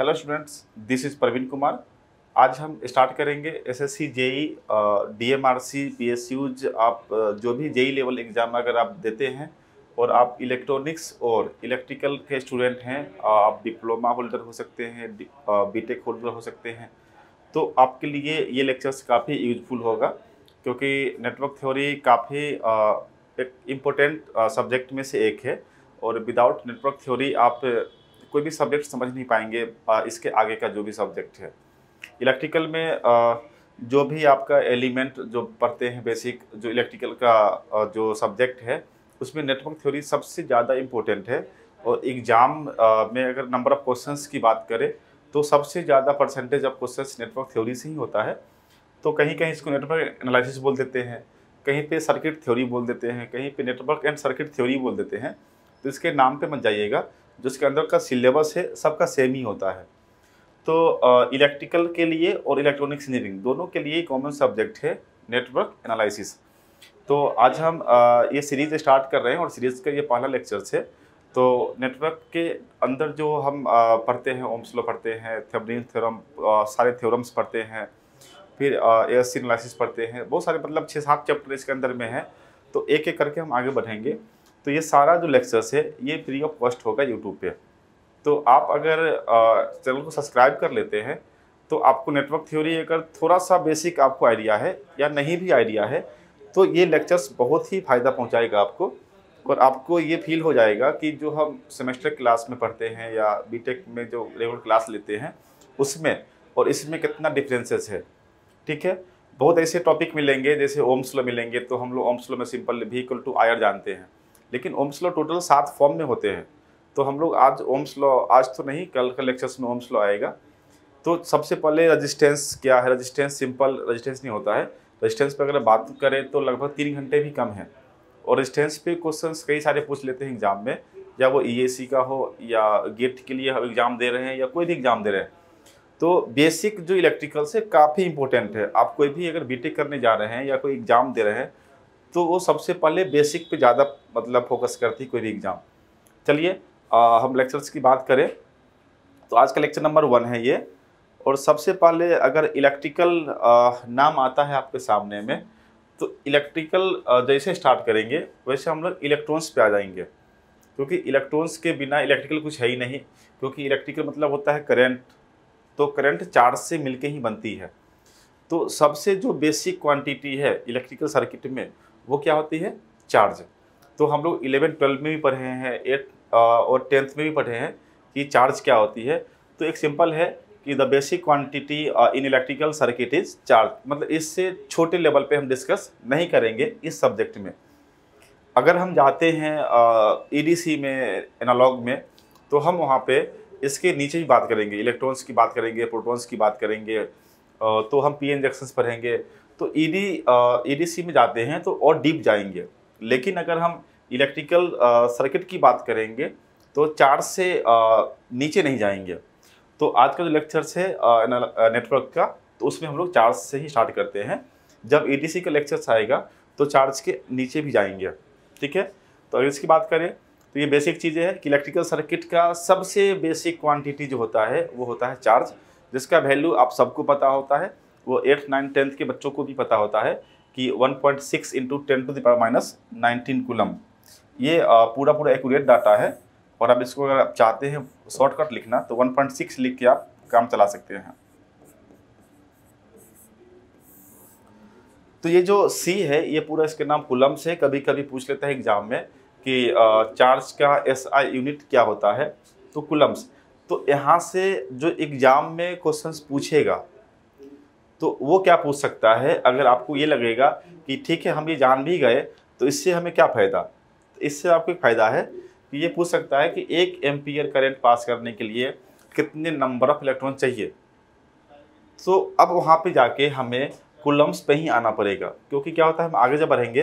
hello students this is Praveen Kumar आज हम start करेंगे एसएससी जेई डीएमआरसी पीएसयूज आप जो भी जेई लेवल एग्ज़ाम अगर आप देते हैं और आप इलेक्ट्रॉनिक्स और इलेक्ट्रिकल के स्टूडेंट हैं आप डिप्लोमा होल्डर हो सकते हैं बीटेक होल्डर हो सकते हैं तो आपके लिए ये लेक्चर्स काफ़ी यूजफुल होगा क्योंकि नेटवर्क थ्योरी काफ़ी एक इम्पोर्टेंट सब्जेक्ट में से एक है और विदाउट नेटवर्क थ्योरी आप कोई भी सब्जेक्ट समझ नहीं पाएंगे इसके आगे का जो भी सब्जेक्ट है इलेक्ट्रिकल में जो भी आपका एलिमेंट जो पढ़ते हैं बेसिक जो इलेक्ट्रिकल का जो सब्जेक्ट है उसमें नेटवर्क थ्योरी सबसे ज़्यादा इम्पोर्टेंट है और एग्ज़ाम में अगर नंबर ऑफ क्वेश्चंस की बात करें तो सबसे ज़्यादा percentage of questions network theory से ही होता है तो कहीं कहीं इसको नेटवर्क एनालिसिस बोल देते हैं कहीं पे सर्किट थ्योरी बोल देते हैं कहीं पे नेटवर्क एंड सर्किट थ्योरी बोल देते हैं तो इसके नाम पे मत जाइएगा जिसके अंदर का सिलेबस है सबका सेम ही होता है तो इलेक्ट्रिकल के लिए और इलेक्ट्रॉनिक्स इंजीनियरिंग दोनों के लिए कॉमन सब्जेक्ट है नेटवर्क एनालिसिस तो आज हम आ, ये सीरीज़ स्टार्ट कर रहे हैं और सीरीज़ का ये पहला लेक्चर है तो नेटवर्क के अंदर जो हम आ, पढ़ते हैं ओम्सलो पढ़ते हैं थेबरिन थ्योरम सारे थ्योरम्स पढ़ते हैं फिर एयर सी एनालिसिस पढ़ते हैं बहुत सारे मतलब छः सात चैप्टर इसके अंदर में हैं तो एक एक करके हम आगे बढ़ेंगे तो ये सारा जो लेक्चर्स है ये फ्री ऑफ कॉस्ट होगा यूट्यूब पे तो आप अगर चैनल को सब्सक्राइब कर लेते हैं तो आपको नेटवर्क थ्योरी अगर थोड़ा सा बेसिक आपको आइडिया है या नहीं भी आइडिया है तो ये लेक्चर्स बहुत ही फ़ायदा पहुँचाएगा आपको और आपको ये फील हो जाएगा कि जो हम सेमेस्टर क्लास में पढ़ते हैं या बी में जो रेगुलर क्लास लेते हैं उसमें और इसमें कितना डिफरेंसेस है ठीक है बहुत ऐसे टॉपिक मिलेंगे जैसे ओम्स मिलेंगे तो हम लोग ओम्सलो में सिंपल भी टू आयर जानते हैं लेकिन ओम्स लॉ टोटल सात फॉर्म में होते हैं तो हम लोग आज ओम्स लॉ आज तो नहीं कल के लेक्चर्स में ओम्स लॉ आएगा तो सबसे पहले रजिस्टेंस क्या है रजिस्टेंस सिंपल रजिस्टेंस नहीं होता है रजिस्टेंस पर अगर बात करें तो लगभग तीन घंटे भी कम है और रजिस्टेंस पे क्वेश्चन कई सारे पूछ लेते हैं एग्जाम में या वो ई e का हो या गेट के लिए हम एग्ज़ाम दे रहे हैं या कोई भी एग्ज़ाम दे रहे हैं तो बेसिक जो इलेक्ट्रिकल से काफ़ी इंपॉर्टेंट है आप कोई भी अगर बीटेक करने जा रहे हैं या कोई एग्ज़ाम दे रहे हैं तो वो सबसे पहले बेसिक पे ज़्यादा मतलब फोकस करती कोई भी एग्ज़ाम चलिए हम लेक्चर्स की बात करें तो आज का लेक्चर नंबर वन है ये और सबसे पहले अगर इलेक्ट्रिकल नाम आता है आपके सामने में तो इलेक्ट्रिकल जैसे स्टार्ट करेंगे वैसे हम लोग इलेक्ट्रॉन्स पे आ जाएंगे क्योंकि इलेक्ट्रॉन्स के बिना इलेक्ट्रिकल कुछ है ही नहीं क्योंकि इलेक्ट्रिकल मतलब होता है करंट तो करंट चार्ज से मिलके ही बनती है तो सबसे जो बेसिक क्वांटिटी है इलेक्ट्रिकल सर्किट में वो क्या होती है चार्ज तो हम लोग इलेवन ट्वेल्थ में भी पढ़े हैं एट और टेंथ में भी पढ़े हैं कि चार्ज क्या होती है तो एक सिंपल है कि the basic quantity in electrical circuit is charge मतलब इससे छोटे लेवल पे हम डिस्कस नहीं करेंगे इस सब्जेक्ट में अगर हम जाते हैं ईडीसी e में एनालॉग में तो हम वहाँ पे इसके नीचे ही बात करेंगे इलेक्ट्रॉन्स की बात करेंगे प्रोटॉन्स की बात करेंगे तो हम पी इंजेक्शंस पढ़ेंगे तो ईडी e ईडीसी e में जाते हैं तो और डीप जाएंगे लेकिन अगर हम इलेक्ट्रिकल सर्किट की बात करेंगे तो चार्ज से आ, नीचे नहीं जाएंगे तो आज का जो लेक्चर्स है नेटवर्क का तो उसमें हम लोग चार्ज से ही स्टार्ट करते हैं जब ईडीसी e का लेक्चर्स आएगा तो चार्ज के नीचे भी जाएंगे ठीक है तो अगर इसकी बात करें तो ये बेसिक चीज़ें हैं कि इलेक्ट्रिकल सर्किट का सबसे बेसिक क्वांटिटी जो होता है वो होता है चार्ज जिसका वैल्यू आप सबको पता होता है वो एट्थ नाइन्थ टेंथ के बच्चों को भी पता होता है कि 1.6 point six into ten to the power minus nineteen coulomb ये पूरा पूरा एक्यूरेट डाटा है और अब इसको अगर आप चाहते हैं शॉर्टकट लिखना तो 1.6 लिख के आप काम चला सकते हैं तो ये जो सी है ये पूरा इसके नाम कुलम्स है कभी कभी पूछ लेता है एग्जाम में कि चार्ज का एस आई यूनिट क्या होता है तो कुलम्स तो यहाँ से जो एग्जाम में क्वेश्चंस पूछेगा तो वो क्या पूछ सकता है अगर आपको ये लगेगा कि ठीक है हम ये जान भी गए तो इससे हमें क्या फ़ायदा इससे आपको एक फ़ायदा है कि ये पूछ सकता है कि एक एम्पियर करंट पास करने के लिए कितने नंबर ऑफ इलेक्ट्रॉन चाहिए तो अब वहाँ पे जाके हमें कुलम्स पे ही आना पड़ेगा क्योंकि क्या होता है हम आगे जब बढ़ेंगे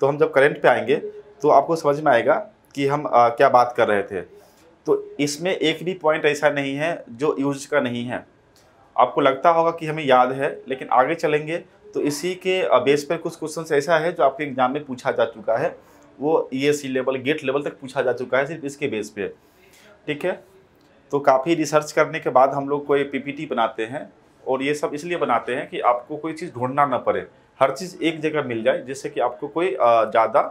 तो हम जब करंट पे आएंगे तो आपको समझ में आएगा कि हम आ, क्या बात कर रहे थे तो इसमें एक भी पॉइंट ऐसा नहीं है जो यूज का नहीं है आपको लगता होगा कि हमें याद है लेकिन आगे चलेंगे तो इसी के बेस पर कुछ क्वेश्चन ऐसा है जो आपके एग्जाम में पूछा जा चुका है वो E C level GATE level तक पूछा जा चुका है सिर्फ इसके बेस पे ठीक है तो काफ़ी रिसर्च करने के बाद हम लोग कोई पीपीटी बनाते हैं और ये सब इसलिए बनाते हैं कि आपको कोई चीज़ ढूंढना ना पड़े हर चीज़ एक जगह मिल जाए जिससे कि आपको कोई ज़्यादा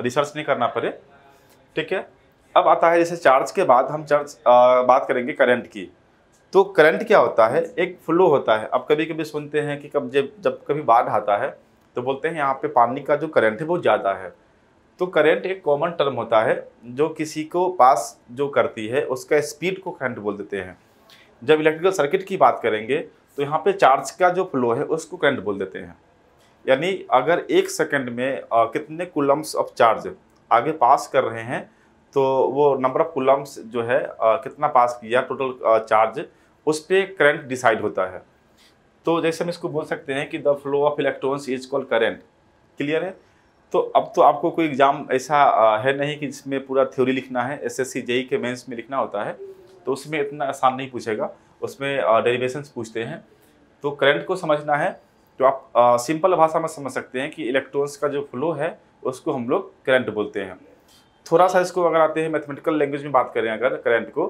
रिसर्च नहीं करना पड़े ठीक है अब आता है जैसे चार्ज के बाद हम चार्ज बात करेंगे करंट की तो करंट क्या होता है एक फ्लो होता है अब कभी कभी सुनते हैं कि कब जब जब कभी बाढ़ आता है तो बोलते हैं यहाँ पे पानी का जो करंट है वो ज़्यादा है तो करंट एक कॉमन टर्म होता है जो किसी को पास जो करती है उसका स्पीड को करंट बोल देते हैं जब इलेक्ट्रिकल सर्किट की बात करेंगे तो यहाँ पे चार्ज का जो फ्लो है उसको करंट बोल देते हैं यानी अगर एक सेकंड में आ, कितने कुलम्स ऑफ चार्ज आगे पास कर रहे हैं तो वो नंबर ऑफ कुलम्स जो है आ, कितना पास किया टोटल चार्ज उस पर करंट डिसाइड होता है तो जैसे हम इसको बोल सकते हैं कि the flow of electrons is call current clear है तो अब तो आपको कोई एग्ज़ाम ऐसा है नहीं कि जिसमें पूरा थ्योरी लिखना है एस एस जेई के मेंस में लिखना होता है तो उसमें इतना आसान नहीं पूछेगा उसमें डेरिवेशन पूछते हैं तो करंट को समझना है तो आप आ, सिंपल भाषा में समझ सकते हैं कि इलेक्ट्रॉन्स का जो फ्लो है उसको हम लोग करंट बोलते हैं थोड़ा सा इसको अगर आते हैं मैथमेटिकल लैंग्वेज में बात करें अगर करंट को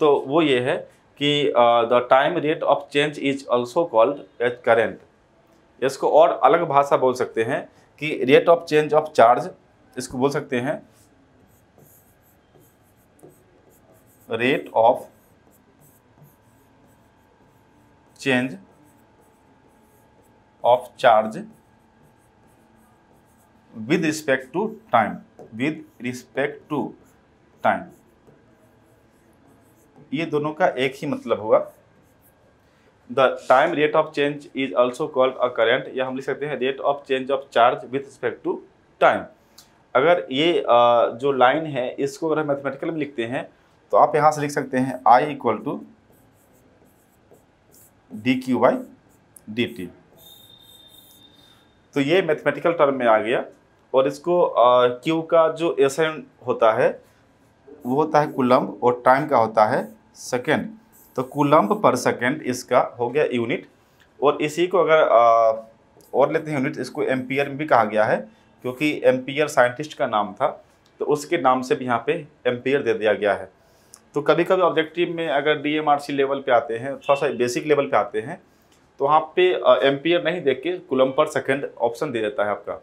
तो वो ये है कि the time rate of change is also called as current इसको और अलग भाषा बोल सकते हैं कि rate of change of charge इसको बोल सकते हैं rate of change of charge with respect to time with respect to time ये दोनों का एक ही मतलब होगा the time rate of change is also called a current या हम लिख सकते हैं rate of change of charge with respect to time अगर ये जो लाइन है इसको अगर हम मैथमेटिकल में लिखते हैं तो आप यहाँ से लिख सकते हैं I equal to D Q by D T तो ये मैथमेटिकल टर्म में आ गया और इसको क्यू का जो एसेंट होता है वो होता है कुलम और टाइम का होता है सेकेंड तो कुलम्ब पर सेकेंड इसका हो गया यूनिट और इसी को अगर आ, और लेते हैं यूनिट इसको एम्पियर भी कहा गया है क्योंकि एम्पियर साइंटिस्ट का नाम था तो उसके नाम से भी यहाँ पे एम्पियर दे दिया गया है तो कभी कभी ऑब्जेक्टिव में अगर डीएमआरसी लेवल पे आते हैं थोड़ा सा बेसिक लेवल पे आते हैं तो वहाँ पे एम्पियर नहीं देख के कुलम पर सेकेंड ऑप्शन दे देता है आपका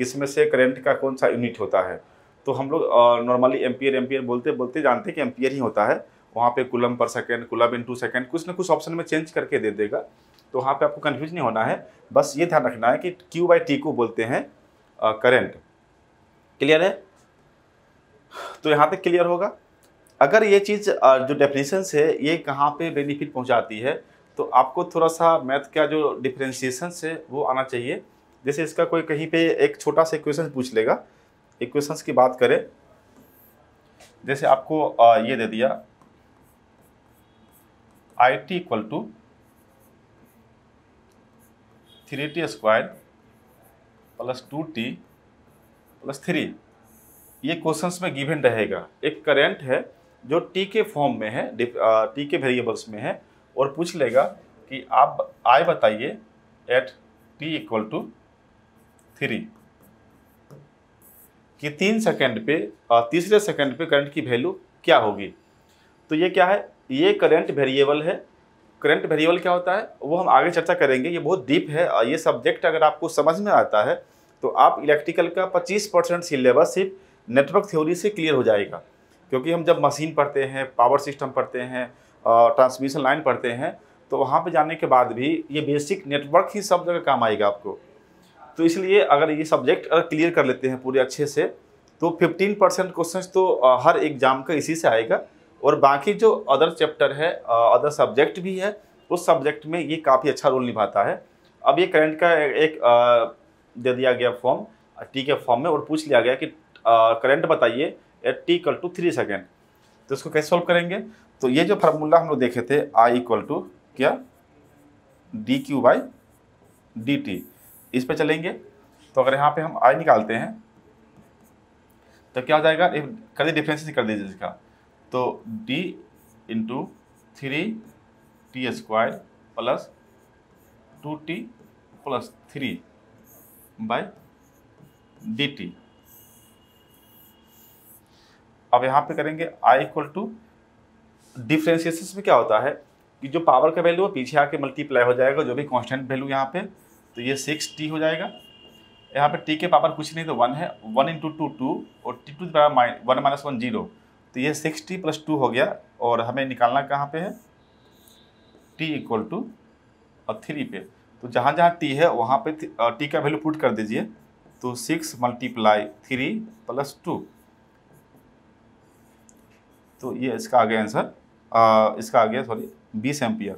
इसमें से करेंट का कौन सा यूनिट होता है तो हम लोग नॉर्मली एम्पियर एम्पियर बोलते बोलते जानते हैं कि एम्पियर ही होता है वहाँ पे coulomb per second coulomb into second कुछ ना कुछ ऑप्शन में चेंज करके दे देगा तो वहाँ पे आपको कन्फ्यूज नहीं होना है बस ये ध्यान रखना है कि क्यू बाई टी को बोलते हैं करेंट क्लियर है तो यहाँ तक क्लियर होगा अगर ये चीज़ जो डेफिनेशन है ये कहाँ पे बेनिफिट पहुँचाती है तो आपको थोड़ा सा मैथ का जो डिफ्रेंसीसन है वो आना चाहिए जैसे इसका कोई कहीं पे एक छोटा सा इक्वेशन पूछ लेगा इक्वेशंस की बात करें जैसे आपको ये दे दिया I T equal to three T square plus two T plus three ये क्वेश्चंस में गिवन रहेगा एक करेंट है जो टी के फॉर्म में है टी के वेरिएबल्स में है और पूछ लेगा कि आप आई बताइए at T equal to three कि तीन सेकंड पे तीसरे सेकंड पे करंट की वैल्यू क्या होगी तो ये क्या है ये करेंट वेरिएबल है करेंट वेरिएबल क्या होता है वो हम आगे चर्चा करेंगे ये बहुत डीप है और ये सब्जेक्ट अगर आपको समझ में आता है तो आप इलेक्ट्रिकल का 25 परसेंट सिलेबस सिर्फ नेटवर्क थ्योरी से क्लियर हो जाएगा क्योंकि हम जब मशीन पढ़ते हैं पावर सिस्टम पढ़ते हैं ट्रांसमिशन लाइन पढ़ते हैं तो वहाँ पर जाने के बाद भी ये बेसिक नेटवर्क ही सब जगह काम आएगा आपको तो इसलिए अगर ये सब्जेक्ट अगर क्लियर कर लेते हैं पूरे अच्छे से तो 15 परसेंट क्वेश्चन तो हर एग्जाम का इसी से आएगा और बाकी जो अदर चैप्टर है अदर सब्जेक्ट भी है उस सब्जेक्ट में ये काफ़ी अच्छा रोल निभाता है अब ये करंट का एक दे दिया गया फॉर्म टी के फॉर्म में और पूछ लिया गया कि करंट बताइए at T equal to three second तो इसको कैसे सॉल्व करेंगे तो ये जो फार्मूला हम लोग देखे थे आई इक्वल टू क्या D Q by D T इस पर चलेंगे तो अगर यहाँ पे हम आई निकालते हैं तो क्या हो जाएगा कर दिए डिफ्रेंस कर दीजिए इसका तो D into three T square plus two T plus three by D T अब यहाँ पे करेंगे आई इक्वल टू डिफ्रेंसिएशन में क्या होता है कि जो पावर का वैल्यू है पीछे आके मल्टीप्लाई हो जाएगा जो भी कांस्टेंट वैल्यू यहाँ पे तो ये सिक्स टी हो जाएगा यहाँ पे टी के पावर कुछ नहीं तो वन है वन इंटू टू टू और T two mine one minus one zero तो ये टी प्लस टू हो गया और हमें निकालना कहाँ पे है टी इक्वल टू और थ्री पे तो जहाँ जहाँ टी है वहाँ पे टी का वैल्यू पुट कर दीजिए तो six multiply three plus two तो ये इसका आ गया आंसर इसका आ गया सॉरी बीस एम्पियर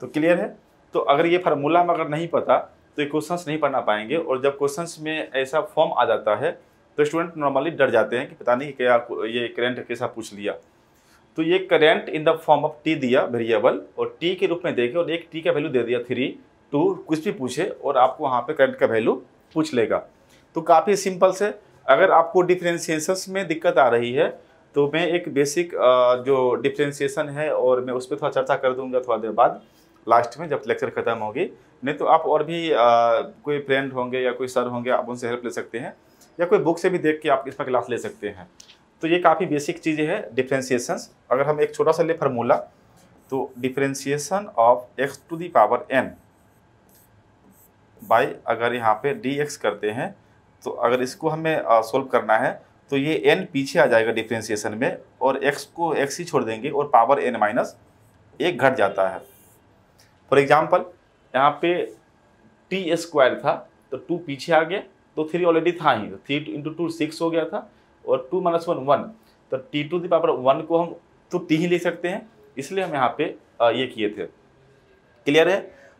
तो क्लियर है तो अगर ये फार्मूला में अगर नहीं पता तो ये क्वेश्चंस नहीं पढ़ना पाएंगे और जब क्वेश्चंस में ऐसा फॉर्म आ जाता है तो स्टूडेंट नॉर्मली डर जाते हैं कि पता नहीं क्या ये करेंट कैसा पूछ लिया तो ये current in the form of T दिया वेरिएबल और टी के रूप में देखे और एक टी का वैल्यू दे दिया थ्री टू कुछ भी पूछे और आपको वहाँ पे करंट का वैल्यू पूछ लेगा तो काफ़ी सिंपल से अगर आपको डिफ्रेंसीसन्स में दिक्कत आ रही है तो मैं एक बेसिक जो डिफ्रेंसीसन है और मैं उस पर थोड़ा चर्चा कर दूँगा थोड़ा देर बाद लास्ट में जब लेक्चर ख़त्म होगी नहीं तो आप और भी आ, कोई फ्रेंड होंगे या कोई सर होंगे आप उनसे हेल्प ले सकते हैं या कोई बुक से भी देख के आप इसमें क्लास ले सकते हैं तो ये काफ़ी बेसिक चीज़ें हैं डिफ्रेंसीसन्स अगर हम एक छोटा सा ले फार्मूला तो differentiation of X to the power N by अगर यहाँ पे डी एक्स करते हैं तो अगर इसको हमें सोल्व करना है तो ये एन पीछे आ जाएगा डिफ्रेंसीसन में और एक्स को एक्स ही छोड़ देंगे और पावर एन माइनस एक घट जाता है फॉर एग्ज़ाम्पल यहाँ पे टी स्क्वायर था तो टू पीछे आ गया तो थ्री ऑलरेडी था ही थ्री इंटू टू सिक्स हो गया था और टू माइनस वन वन तो T two the power one को हम तो टी ही ले सकते हैं इसलिए हम यहाँ पे ये किए थे क्लियर है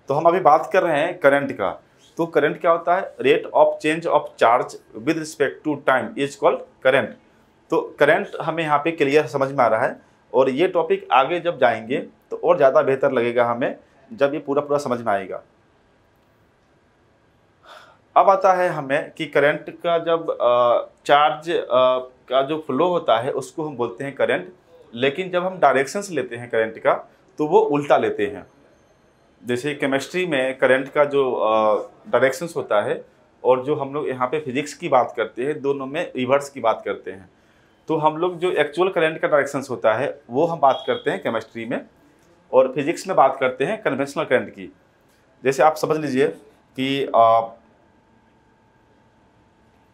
तो हम अभी बात कर रहे हैं करंट का तो करंट क्या होता है rate of change of charge with respect to time is called current तो करंट हमें यहाँ पे क्लियर समझ में आ रहा है और ये टॉपिक आगे जब जाएंगे तो और ज़्यादा बेहतर लगेगा हमें जब ये पूरा पूरा समझ में आएगा अब आता है हमें कि करंट का जब चार्ज का जो फ्लो होता है उसको हम बोलते हैं करंट लेकिन जब हम डायरेक्शंस लेते हैं करंट का तो वो उल्टा लेते हैं जैसे केमिस्ट्री में करंट का जो डायरेक्शंस होता है और जो हम लोग यहाँ पे फिजिक्स की बात करते हैं दोनों में रिवर्स की बात करते हैं तो हम लोग जो एक्चुअल करेंट का डायरेक्शंस होता है वो हम बात करते हैं केमिस्ट्री में और फिजिक्स में बात करते हैं कन्वेंशनल करंट की जैसे आप समझ लीजिए कि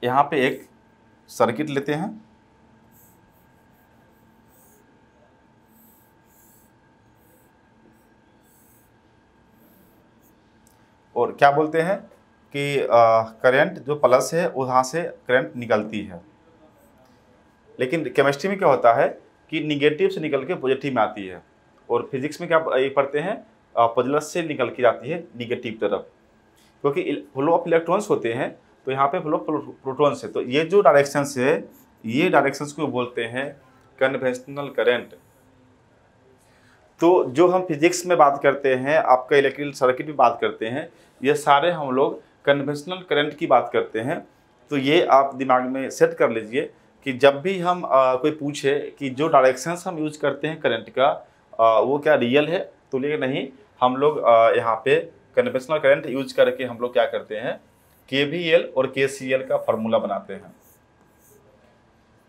यहाँ पे एक सर्किट लेते हैं और क्या बोलते हैं कि करंट जो प्लस है वहाँ से करंट निकलती है लेकिन केमिस्ट्री में क्या होता है कि निगेटिव से निकल के पॉजिटिव में आती है और फिजिक्स में क्या ये पढ़ते हैं पजलस से निकल के जाती है निगेटिव तरफ क्योंकि फ्लो ऑफ इलेक्ट्रॉन्स होते हैं तो यहाँ पे लोग प्रोटोन से तो ये जो डायरेक्शन है ये डायरेक्शन को बोलते हैं कन्वेंशनल करेंट तो जो हम फिजिक्स में बात करते हैं आपका इलेक्ट्रिकल सर्किट भी बात करते हैं ये सारे हम लोग कन्वेंशनल करंट की बात करते हैं तो ये आप दिमाग में सेट कर लीजिए कि जब भी हम आ, कोई पूछे कि जो डायरेक्शंस हम यूज करते हैं करंट का आ, वो क्या रियल है तो लेकिन नहीं हम लोग यहाँ पे कन्वेंशनल करंट यूज करके हम लोग क्या करते हैं के वी एल और के सी एल का फॉर्मूला बनाते हैं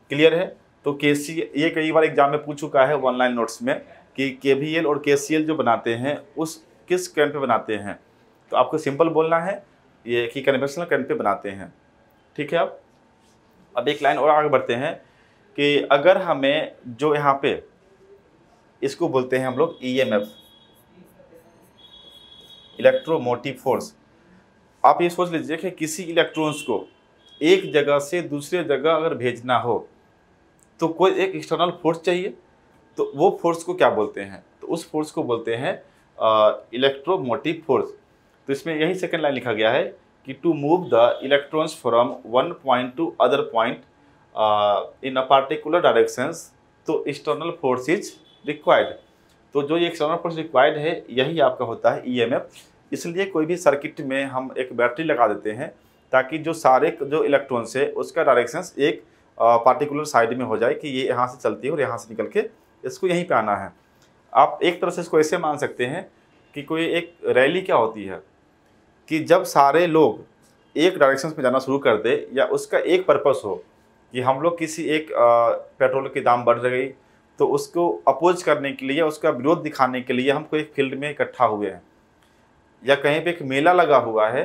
क्लियर है तो के सी ये कई बार एग्जाम में पूछ चुका है ऑनलाइन नोट्स में कि के वी एल और के सी एल जो बनाते हैं उस किस कैन पे बनाते हैं तो आपको सिंपल बोलना है ये कि कन्वेंशनल कैन पे बनाते हैं ठीक है अब अब एक लाइन और आगे बढ़ते हैं कि अगर हमें जो यहाँ पे इसको बोलते हैं हम लोग E M F electromotive force आप ये सोच लीजिए कि किसी इलेक्ट्रॉन्स को एक जगह से दूसरे जगह अगर भेजना हो तो कोई एक एक्सटर्नल फोर्स चाहिए तो वो फोर्स को क्या बोलते हैं तो उस फोर्स को बोलते हैं इलेक्ट्रोमोटिव फोर्स तो इसमें यही सेकेंड लाइन लिखा गया है कि to move the electrons from one point to other point in a particular directions तो एक्सटर्नल फोर्स इज रिक्वायर्ड तो जो ये एक्सटर्नल फोर्स रिक्वायर्ड है यही आपका होता है ई एम एफ इसलिए कोई भी सर्किट में हम एक बैटरी लगा देते हैं ताकि जो सारे जो इलेक्ट्रॉन्स है उसका डायरेक्शंस एक पार्टिकुलर साइड में हो जाए कि ये यहाँ से चलती है और यहाँ से निकल के इसको यहीं पर आना है आप एक तरह से इसको ऐसे मान सकते हैं कि कोई एक रैली क्या होती है कि जब सारे लोग एक डायरेक्शन में जाना शुरू कर दे या उसका एक पर्पस हो कि हम लोग किसी एक पेट्रोल के दाम बढ़ गई तो उसको अपोज करने के लिए उसका विरोध दिखाने के लिए हम कोई फील्ड में इकट्ठा हुए हैं या कहीं पे एक मेला लगा हुआ है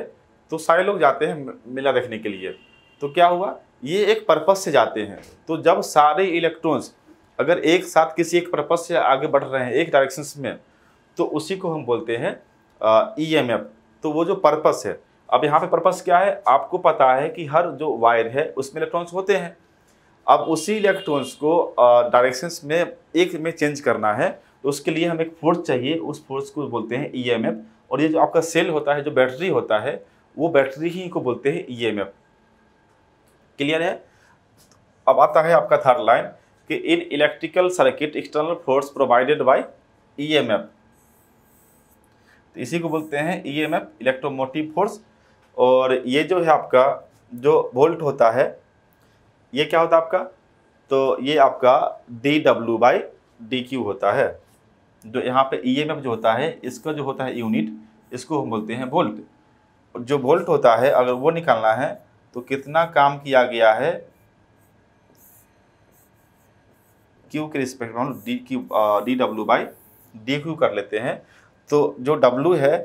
तो सारे लोग जाते हैं मेला देखने के लिए तो क्या हुआ ये एक पर्पज़ से जाते हैं तो जब सारे इलेक्ट्रॉन्स अगर एक साथ किसी एक पर्पज़ से आगे बढ़ रहे हैं एक डायरेक्शन में तो उसी को हम बोलते हैं ई एम एफ तो वो जो पर्पस है अब यहाँ पे पर्पस क्या है आपको पता है कि हर जो वायर है उसमें इलेक्ट्रॉन्स होते हैं अब उसी इलेक्ट्रॉन्स को डायरेक्शंस में एक में चेंज करना है तो उसके लिए हमें एक फोर्स चाहिए उस फोर्स को बोलते हैं ई एम एफ और ये जो आपका सेल होता है जो बैटरी होता है वो बैटरी ही को बोलते हैं ई e क्लियर है अब आता है आपका थर्ड लाइन कि in electrical circuit external force provided by EMF तो इसी को बोलते हैं ईएमएफ इलेक्ट्रोमोटिव फोर्स और ये जो है आपका जो वोल्ट होता है ये क्या होता है आपका तो ये आपका D W by D Q होता है जो यहाँ पे ईएमएफ e जो होता है इसका जो होता है यूनिट इसको हम बोलते हैं वोल्ट जो वोल्ट होता है अगर वो निकालना है तो कितना काम किया गया है क्यू के रिस्पेक्ट में हम D Q D W by D Q कर लेते हैं तो जो डब्ल्यू है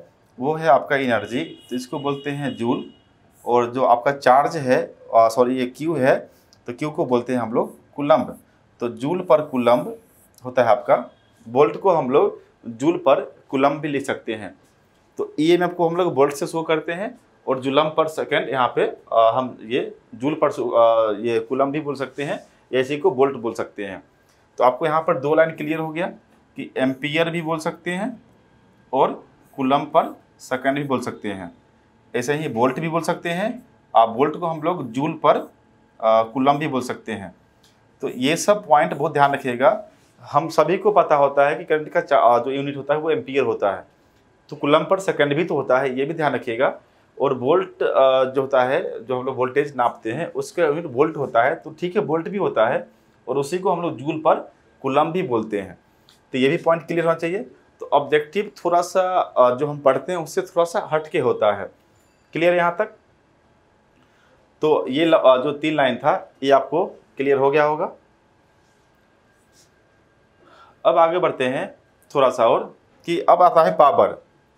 वो है आपका एनर्जी तो इसको बोलते हैं जूल और जो आपका चार्ज है सॉरी ये क्यू है तो क्यू को बोलते हैं हम लोग कुलम्ब तो जूल पर कुलम्ब होता है आपका वोल्ट को हम लोग जूल पर कुलम भी लिख सकते हैं तो ई एम को हम लोग वोल्ट से शो करते हैं और जुलम पर सेकेंड यहाँ पे आ, हम ये जूल पर आ, ये कुलम भी बोल सकते हैं या इसी को बोल्ट बोल सकते हैं तो आपको यहाँ पर दो लाइन क्लियर हो गया कि एम्पियर भी बोल सकते हैं और कुलम पर सेकेंड भी बोल सकते हैं ऐसे ही बोल्ट भी बोल सकते हैं आप बोल्ट को हम लोग जूल पर कुलम भी बोल सकते हैं तो ये सब पॉइंट बहुत ध्यान रखिएगा हम सभी को पता होता है कि करंट का जो यूनिट होता है वो एम्पियर होता है तो कुलम पर सेकंड भी तो होता है ये भी ध्यान रखिएगा और वोल्ट जो होता है जो हम लोग वोल्टेज नापते हैं उसका यूनिट वोल्ट होता है तो ठीक है वोल्ट भी होता है और उसी को हम लोग जूल पर कुलम भी बोलते हैं तो ये भी पॉइंट क्लियर होना चाहिए तो ऑब्जेक्टिव थोड़ा सा जो हम पढ़ते हैं उससे थोड़ा सा हट के होता है क्लियर यहाँ तक तो ये जो तीन लाइन था ये आपको क्लियर हो गया होगा अब आगे बढ़ते हैं थोड़ा सा और कि अब आता है पावर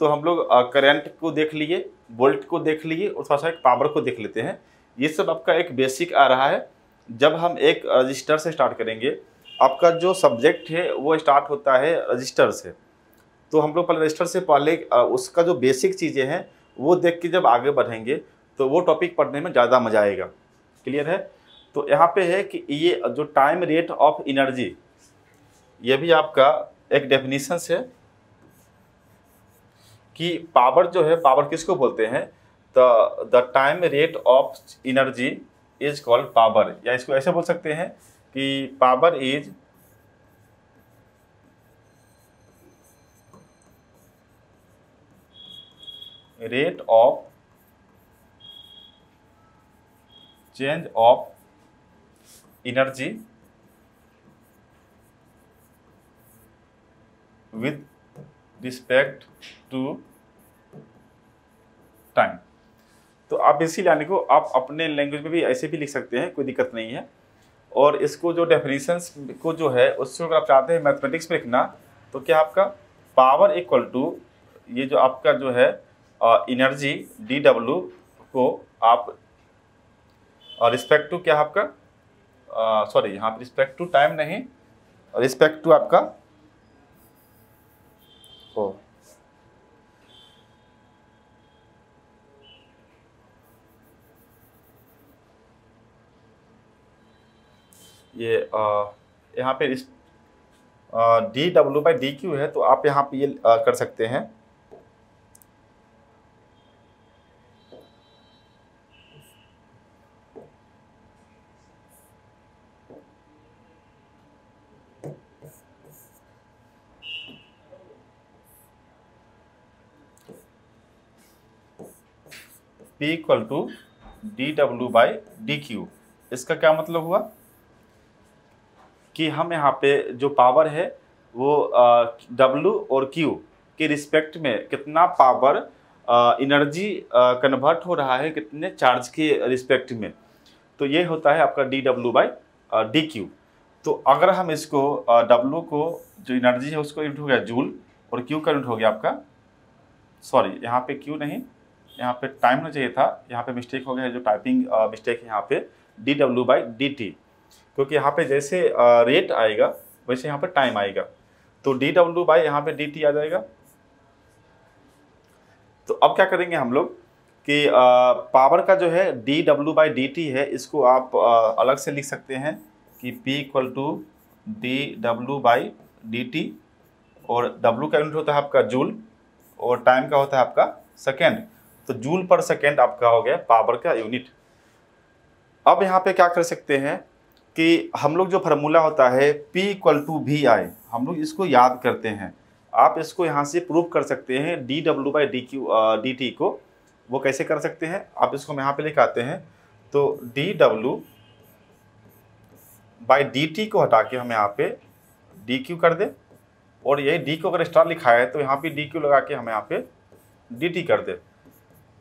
तो हम लोग करंट को देख लिए वोल्ट को देख लिए और थोड़ा सा एक पावर को देख लेते हैं ये सब आपका एक बेसिक आ रहा है जब हम एक रजिस्टर से स्टार्ट करेंगे आपका जो सब्जेक्ट है वो स्टार्ट होता है रजिस्टर से तो हम लोग पहले रजिस्टर से पहले उसका जो बेसिक चीज़ें हैं वो देख के जब आगे बढ़ेंगे तो वो टॉपिक पढ़ने में ज़्यादा मज़ा आएगा क्लियर है तो यहाँ पे है कि ये जो टाइम रेट ऑफ एनर्जी ये भी आपका एक डेफिनेशन है कि पावर जो है पावर किसको बोलते हैं the the time rate of energy is called power या इसको ऐसे बोल सकते हैं कि power is rate of change of energy with respect to time तो आप इसी लाने को आप अपने लैंग्वेज में भी ऐसे भी लिख सकते हैं कोई दिक्कत नहीं है और इसको जो डेफिनेशंस को जो है उसको अगर आप चाहते हैं मैथमेटिक्स में लिखना तो क्या आपका पावर इक्वल टू ये जो आपका जो है इनर्जी डी डब्ल्यू को आप रिस्पेक्ट टू क्या आपका सॉरी यहाँ पर रिस्पेक्ट टू टाइम नहीं रिस्पेक्ट टू आपका ये यहाँ पे इस D W by D Q है तो आप यहाँ पे ये आ, कर सकते हैं P equal to D W by D Q इसका क्या मतलब हुआ कि हम यहाँ पे जो पावर है वो डब्लू और क्यू के रिस्पेक्ट में कितना पावर इनर्जी कन्वर्ट हो रहा है कितने चार्ज के रिस्पेक्ट में तो ये होता है आपका D W by D Q तो अगर हम इसको डब्लू को जो इनर्जी है उसको यूनिट हो गया जूल और क्यू का यूनिट हो गया आपका सॉरी यहाँ पे क्यू नहीं यहाँ पे टाइम होना चाहिए था यहाँ पे मिस्टेक हो गया है जो टाइपिंग मिस्टेक है यहाँ पे D W by D T क्योंकि यहाँ पे जैसे रेट आएगा वैसे यहाँ पे टाइम आएगा तो डी डब्ल्यू बाई यहाँ पे डी टी आ जाएगा तो अब क्या करेंगे हम लोग कि पावर का जो है D W by D T है इसको आप आ, अलग से लिख सकते हैं कि P equal to D W by D T और W का यूनिट होता है आपका जूल और टाइम का होता है आपका सेकेंड तो जूल पर सेकेंड आपका हो गया पावर का यूनिट अब यहाँ पे क्या कर सकते हैं कि हम लोग जो फार्मूला होता है P equal to V I हम लोग इसको याद करते हैं आप इसको यहाँ से प्रूव कर सकते हैं D W by D Q D T को वो कैसे कर सकते हैं आप इसको हम यहाँ पे लेकर आते हैं तो D W by D T को हटा के हम यहाँ पे डी क्यू कर दें और यही डी को अगर स्टार लिखा है तो यहाँ पे डी क्यू लगा के हम यहाँ पे डी टी कर दें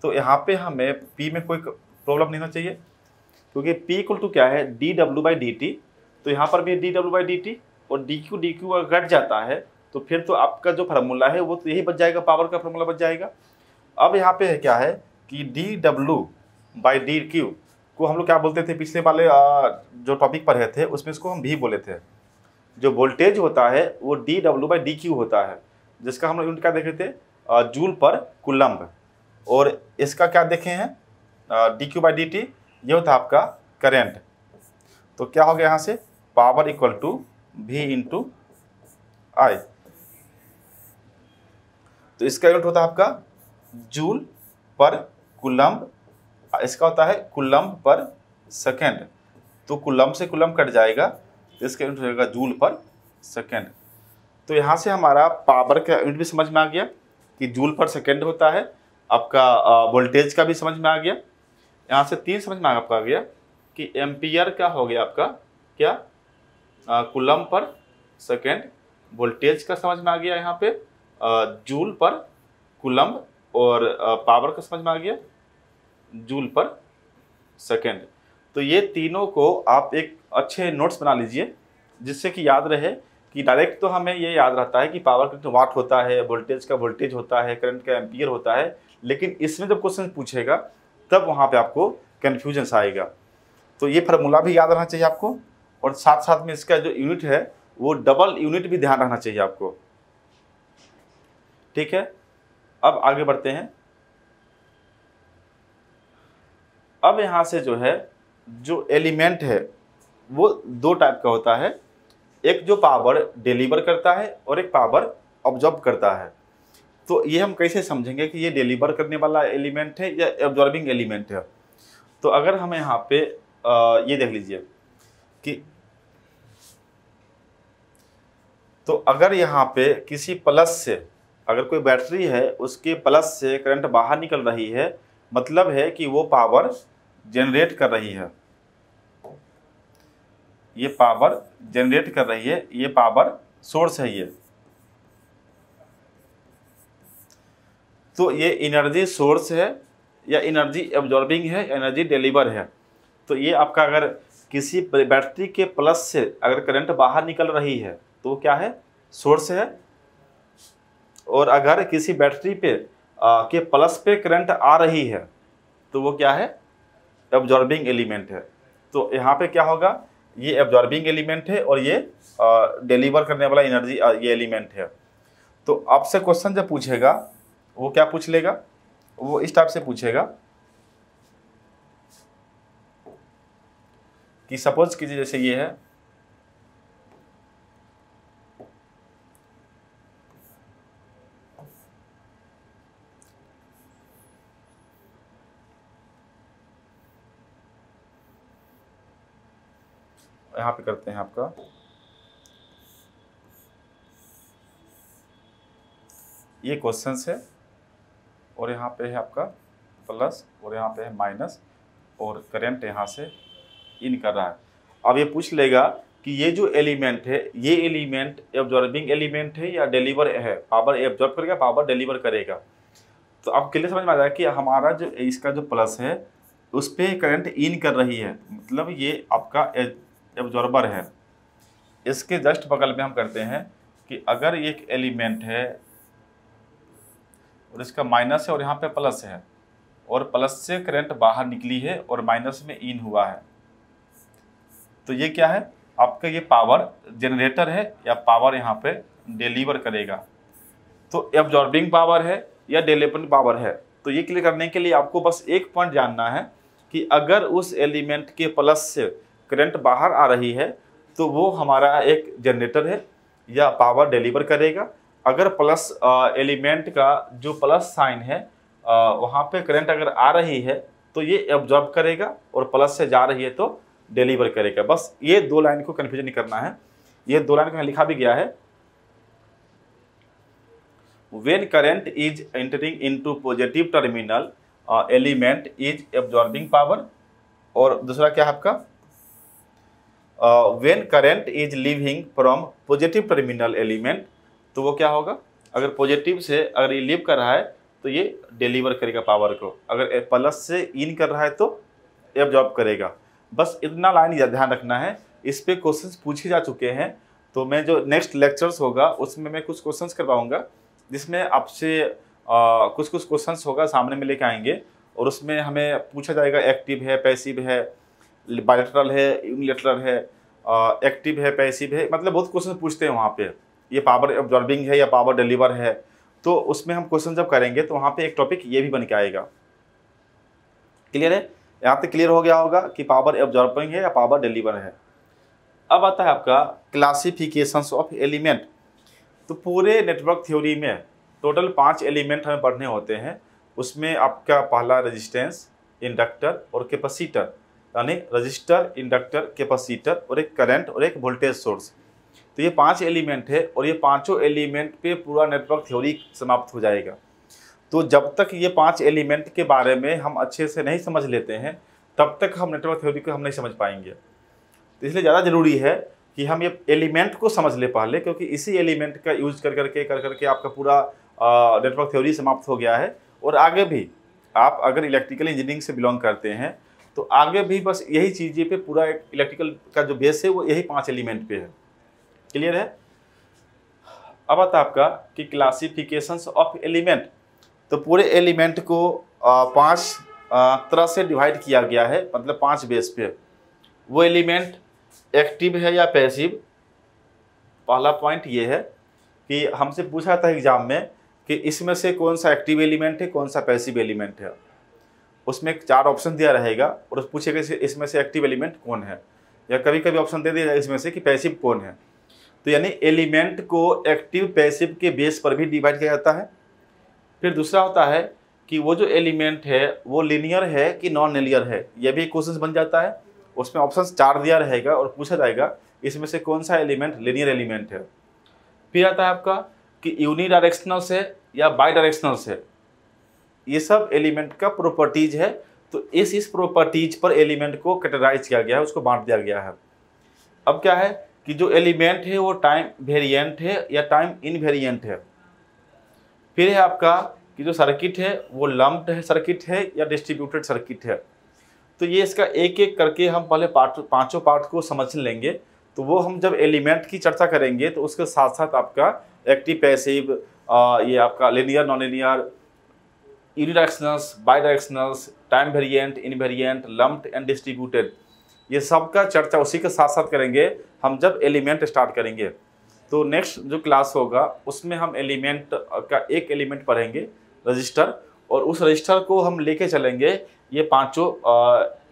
तो यहाँ पे हमें पी में कोई प्रॉब्लम नहीं होना चाहिए क्योंकि पी इक्वल टू क्या है D W by D T तो यहाँ पर भी D W by D T और डी क्यू डी क्यू अगर घट जाता है तो फिर तो आपका जो फार्मूला है वो तो यही बच जाएगा पावर का फार्मूला बच जाएगा अब यहाँ पे है क्या है कि D W by D Q को हम लोग क्या बोलते थे पिछले वाले जो टॉपिक पढ़े थे उसमें इसको हम भी बोले थे जो वोल्टेज होता है वो D W by D Q होता है जिसका हम लोग यूनिट क्या देख रहे थे जूल पर कुलम्ब और इसका क्या देखे हैं D Q by D T ये होता है आपका करेंट तो क्या हो गया यहाँ से power equal to V into I तो इसका यूनिट होता है आपका जूल पर कुलम्ब इसका होता है कुलम्ब पर सेकेंड तो कुलम्ब से कुलम्ब कट जाएगा तो इसका यूनिट हो जाएगा जूल पर सेकेंड तो यहाँ से हमारा पावर का यूनिट भी समझ में आ गया कि जूल पर सेकेंड होता है आपका वोल्टेज का भी समझ में आ गया यहाँ से तीन समझ में आपका आ गया कि एम्पियर क्या हो गया आपका क्या कुलम पर सेकेंड वोल्टेज का समझ में आ गया यहाँ पे आ, जूल पर कुलम और आ, पावर का समझ में आ गया जूल पर सेकेंड तो ये तीनों को आप एक अच्छे नोट्स बना लीजिए जिससे कि याद रहे कि डायरेक्ट तो हमें ये याद रहता है कि पावर का वाट होता है वोल्टेज का वोल्टेज होता है करंट का एम्पियर होता है लेकिन इसमें जब क्वेश्चन पूछेगा तब वहाँ पे आपको कन्फ्यूजन्स आएगा तो ये फार्मूला भी याद रहना चाहिए आपको और साथ साथ में इसका जो यूनिट है वो डबल यूनिट भी ध्यान रखना चाहिए आपको ठीक है अब आगे बढ़ते हैं अब यहाँ से जो है जो एलिमेंट है वो दो टाइप का होता है एक जो पावर डिलीवर करता है और एक पावर ऑब्जॉर्ब करता है तो ये हम कैसे समझेंगे कि ये डिलीवर करने वाला एलिमेंट है या एब्जॉर्बिंग एलिमेंट है तो अगर हम यहाँ पे ये देख लीजिए कि तो अगर यहाँ पे किसी प्लस से अगर कोई बैटरी है उसके प्लस से करंट बाहर निकल रही है मतलब है कि वो पावर जनरेट कर रही है ये पावर जनरेट कर रही है ये पावर सोर्स है ये तो ये एनर्जी सोर्स है या एनर्जी एब्जॉर्बिंग है या एनर्जी डिलीवर है तो ये आपका अगर किसी बैटरी के प्लस से अगर करंट बाहर निकल रही है तो क्या है सोर्स है और अगर किसी बैटरी पे आ, के प्लस पे करंट आ रही है तो वो क्या है एब्जॉर्बिंग एलिमेंट है तो यहाँ पे क्या होगा ये एब्जॉर्बिंग एलिमेंट है और ये डिलीवर करने वाला एनर्जी ये एलिमेंट है तो आपसे क्वेश्चन जब पूछेगा वो क्या पूछ लेगा वो इस टाइप से पूछेगा कि सपोज कीजिए जैसे ये है यहां पे करते हैं आपका ये क्वेश्चन है और यहाँ पे है आपका प्लस और यहाँ पे है माइनस और करंट यहाँ से इन कर रहा है अब ये पूछ लेगा कि ये जो एलिमेंट है ये एलिमेंट एब्जॉर्बिंग एलिमेंट है या डिलीवर है पावर एब्जॉर्ब करेगा पावर डिलीवर करेगा तो अब क्लियर समझ में आ जाए कि हमारा जो इसका जो प्लस है उस पर करंट इन कर रही है मतलब ये आपका एब्जॉर्बर है इसके जस्ट बगल में हम करते हैं कि अगर एक एलिमेंट है और इसका माइनस है और यहाँ पे प्लस है और प्लस से करंट बाहर निकली है और माइनस में इन हुआ है तो ये क्या है आपका ये पावर जनरेटर है या पावर यहाँ पे डिलीवर करेगा तो एब्जॉर्बिंग पावर है या डेलीपन पावर है तो ये क्लियर करने के लिए आपको बस एक पॉइंट जानना है कि अगर उस एलिमेंट के प्लस से करंट बाहर आ रही है तो वो हमारा एक जनरेटर है या पावर डिलीवर करेगा अगर प्लस एलिमेंट का जो प्लस साइन है वहाँ पे करंट अगर आ रही है तो ये ऑब्जॉर्व करेगा और प्लस से जा रही है तो डिलीवर करेगा बस ये दो लाइन को कन्फ्यूजन नहीं करना है ये दो लाइन को लिखा भी गया है when current is entering into positive terminal element is absorbing power और दूसरा क्या है आपका when current is leaving from positive terminal element तो वो क्या होगा अगर पॉजिटिव से अगर ये लिव कर रहा है तो ये डिलीवर करेगा पावर को अगर प्लस से इन कर रहा है तो एब्जॉर्ब करेगा बस इतना लाइन ध्यान रखना है इस पर क्वेश्चन पूछे जा चुके हैं तो मैं जो नेक्स्ट लेक्चर्स होगा उसमें मैं कुछ क्वेश्चंस करवाऊँगा जिसमें आपसे कुछ कुछ क्वेश्चंस होगा सामने में लेके आएंगे और उसमें हमें पूछा जाएगा एक्टिव है पैसिव है बायोलेटरल है इनलेटरल है एक्टिव है पैसिव है मतलब बहुत क्वेश्चन पूछते हैं वहाँ पे ये पावर ऑब्जॉर्बिंग है या पावर डिलीवर है तो उसमें हम क्वेश्चन जब करेंगे तो वहाँ पे एक टॉपिक ये भी बन के आएगा क्लियर है यहाँ तक क्लियर हो गया होगा कि पावर ऑब्जॉर्बिंग है या पावर डिलीवर है अब आता है आपका क्लासीफिकेशन ऑफ एलिमेंट तो पूरे नेटवर्क थ्योरी में टोटल पाँच एलिमेंट हमें पढ़ने होते हैं उसमें आपका पहला रजिस्टेंस इंडक्टर और कैपेसिटर यानी रजिस्टर इंडक्टर कैपेसिटर और एक करंट और एक वोल्टेज सोर्स तो ये पांच एलिमेंट है और ये पांचों एलिमेंट पे पूरा नेटवर्क थ्योरी समाप्त हो जाएगा तो जब तक ये पांच एलिमेंट के बारे में हम अच्छे से नहीं समझ लेते हैं तब तक हम नेटवर्क थ्योरी को हम नहीं समझ पाएंगे तो इसलिए ज़्यादा ज़रूरी है कि हम ये एलिमेंट को समझ ले पहले क्योंकि इसी एलिमेंट का यूज कर करके कर करके आपका पूरा नेटवर्क थ्योरी समाप्त हो गया है और आगे भी आप अगर इलेक्ट्रिकल इंजीनियरिंग से बिलोंग करते हैं तो आगे भी बस यही चीज़ें पे पूरा इलेक्ट्रिकल का जो बेस है वो यही पांच एलिमेंट पे है क्लियर है अब आता आपका कि क्लासिफिकेशंस ऑफ एलिमेंट तो पूरे एलिमेंट को पांच तरह से डिवाइड किया गया है मतलब पांच बेस पे वो एलिमेंट एक्टिव है या पैसिव पहला पॉइंट ये है कि हमसे पूछा था एग्ज़ाम में कि इसमें से कौन सा एक्टिव एलिमेंट है कौन सा पैसिव एलिमेंट है उसमें चार ऑप्शन दिया रहेगा और उस पूछेगा इसमें से एक्टिव एलिमेंट कौन है या कभी कभी ऑप्शन दे दिया जाएगा इसमें से कि पैसिव कौन है तो यानी एलिमेंट को एक्टिव पैसिव के बेस पर भी डिवाइड किया जाता है फिर दूसरा होता है कि वो जो एलिमेंट है वो लिनियर है कि नॉन लिनियर है यह भी क्वेश्चन बन जाता है उसमें ऑप्शन चार दिया रहेगा और पूछा जाएगा इसमें से कौन सा एलिमेंट लिनियर एलिमेंट है फिर आता है आपका कि यूनि डायरेक्शनल से या बाई डायरेक्शनल से ये सब एलिमेंट का प्रॉपर्टीज है तो इस इस प्रॉपर्टीज पर एलिमेंट को कैटेगराइज किया गया है उसको बांट दिया गया है अब क्या है कि जो एलिमेंट है वो टाइम वेरिएंट है या टाइम इनवेरिएंट है फिर है आपका कि जो सर्किट है वो लम्प्ड है सर्किट है या डिस्ट्रीब्यूटेड सर्किट है तो ये इसका एक एक करके हम पहले पार्ट पाँचों पार्ट को समझ लेंगे तो वो हम जब एलिमेंट की चर्चा करेंगे तो उसके साथ साथ आपका एक्टिव पैसिव ये आपका linear non linear unidirectionals bidirectionals time variant invariant lumped and distributed ये सब का चर्चा उसी के साथ साथ करेंगे हम जब एलिमेंट स्टार्ट करेंगे तो नेक्स्ट जो क्लास होगा उसमें हम एलिमेंट का एक एलिमेंट पढ़ेंगे रजिस्टर और उस रजिस्टर को हम लेके चलेंगे ये पांचों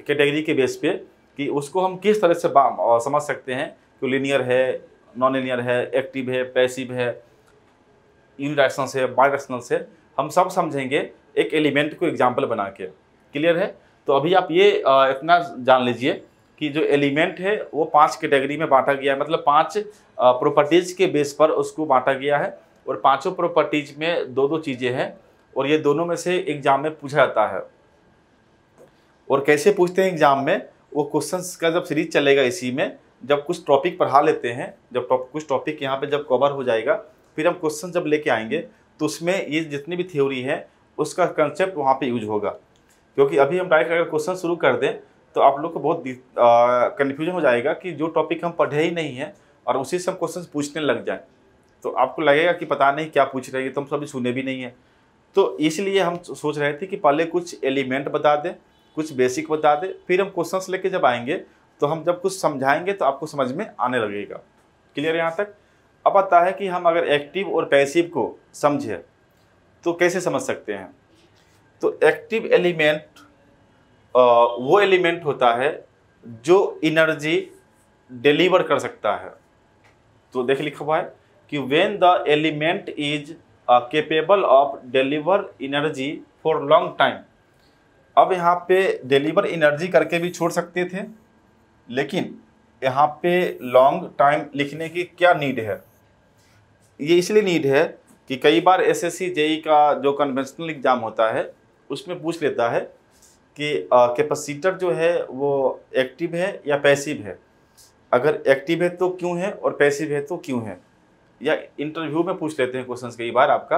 कैटेगरी के बेस पे कि उसको हम किस तरह से आ, समझ सकते हैं कि लीनियर है नॉन लीनियर है एक्टिव है पैसिव है यूनिडाइरेक्शनल से बायडाइरेक्शनल से हम सब समझेंगे एक एलिमेंट को एग्जाम्पल बना के क्लियर है तो अभी आप ये इतना जान लीजिए कि जो एलिमेंट है वो पांच कैटेगरी में बांटा गया है मतलब पांच प्रॉपर्टीज़ के बेस पर उसको बांटा गया है और पांचों प्रॉपर्टीज़ में दो दो चीज़ें हैं और ये दोनों में से एग्ज़ाम में पूछा जाता है और कैसे पूछते हैं एग्ज़ाम में वो क्वेश्चन का जब सीरीज चलेगा इसी में जब कुछ टॉपिक पढ़ा लेते हैं जब कुछ टॉपिक यहाँ पर जब कवर हो जाएगा फिर हम क्वेश्चन जब लेके आएंगे तो उसमें ये जितनी भी थ्योरी है उसका कंसेप्ट वहाँ पे यूज होगा क्योंकि अभी हम डायरेक्ट अगर क्वेश्चन शुरू कर दें तो आप लोग को बहुत कन्फ्यूजन हो जाएगा कि जो टॉपिक हम पढ़े ही नहीं हैं और उसी से हम क्वेश्चन पूछने लग जाएँ तो आपको लगेगा कि पता नहीं क्या पूछ रहे हैं तो हम सभी सुने भी नहीं है तो इसलिए हम सोच रहे थे कि पहले कुछ एलिमेंट बता दें कुछ बेसिक बता दें फिर हम क्वेश्चंस लेके जब आएंगे तो हम जब कुछ समझाएंगे तो आपको समझ में आने लगेगा क्लियर यहाँ तक अब आता है कि हम अगर एक्टिव और पैसिव को समझें तो कैसे समझ सकते हैं तो एक्टिव एलिमेंट वो एलिमेंट होता है जो इनर्जी डिलीवर कर सकता है तो देख लिखा हुआ है कि when the element is capable of deliver energy for long time अब यहाँ पे डिलीवर एनर्जी करके भी छोड़ सकते थे लेकिन यहाँ पे लॉन्ग टाइम लिखने की क्या नीड है ये इसलिए नीड है कि कई बार एसएससी जेई e का जो कन्वेंशनल एग्ज़ाम होता है उसमें पूछ लेता है कि कैपेसिटर जो है वो एक्टिव है या पैसिव है अगर एक्टिव है तो क्यों है और पैसिव है तो क्यों है या इंटरव्यू में पूछ लेते हैं क्वेश्चन कई बार आपका